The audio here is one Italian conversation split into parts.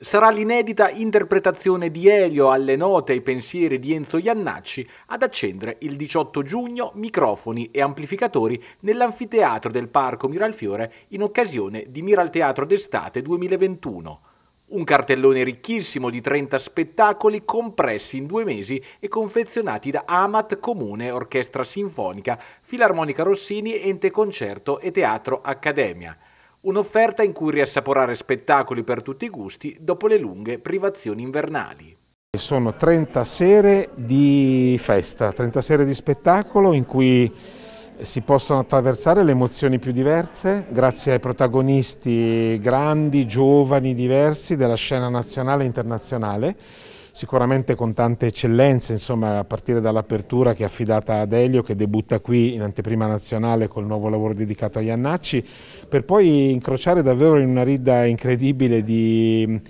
Sarà l'inedita interpretazione di Elio alle note e ai pensieri di Enzo Iannacci ad accendere il 18 giugno microfoni e amplificatori nell'anfiteatro del Parco Miralfiore in occasione di Miralteatro d'estate 2021. Un cartellone ricchissimo di 30 spettacoli compressi in due mesi e confezionati da Amat Comune, Orchestra Sinfonica, Filarmonica Rossini, Ente Concerto e Teatro Accademia un'offerta in cui riassaporare spettacoli per tutti i gusti dopo le lunghe privazioni invernali. Sono 30 sere di festa, 30 sere di spettacolo in cui si possono attraversare le emozioni più diverse grazie ai protagonisti grandi, giovani, diversi della scena nazionale e internazionale sicuramente con tante eccellenze, insomma, a partire dall'apertura che è affidata ad Elio che debutta qui in anteprima nazionale col nuovo lavoro dedicato agli Annacci, per poi incrociare davvero in una ridda incredibile di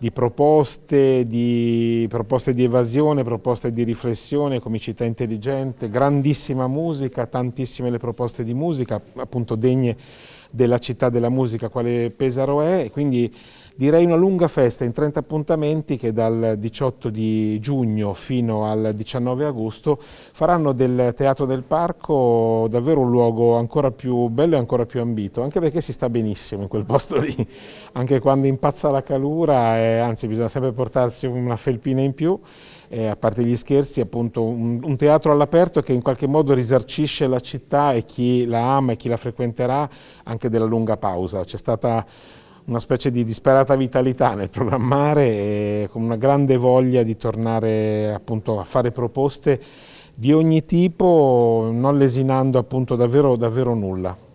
di proposte, di proposte di evasione, proposte di riflessione, comicità intelligente, grandissima musica, tantissime le proposte di musica, appunto degne della città della musica quale Pesaro è, e quindi direi una lunga festa in 30 appuntamenti che dal 18 di giugno fino al 19 agosto faranno del Teatro del Parco davvero un luogo ancora più bello e ancora più ambito, anche perché si sta benissimo in quel posto lì, anche quando impazza la calura anzi bisogna sempre portarsi una felpina in più, eh, a parte gli scherzi, appunto un, un teatro all'aperto che in qualche modo risarcisce la città e chi la ama e chi la frequenterà anche della lunga pausa. C'è stata una specie di disperata vitalità nel programmare e con una grande voglia di tornare appunto a fare proposte di ogni tipo, non lesinando appunto davvero, davvero nulla.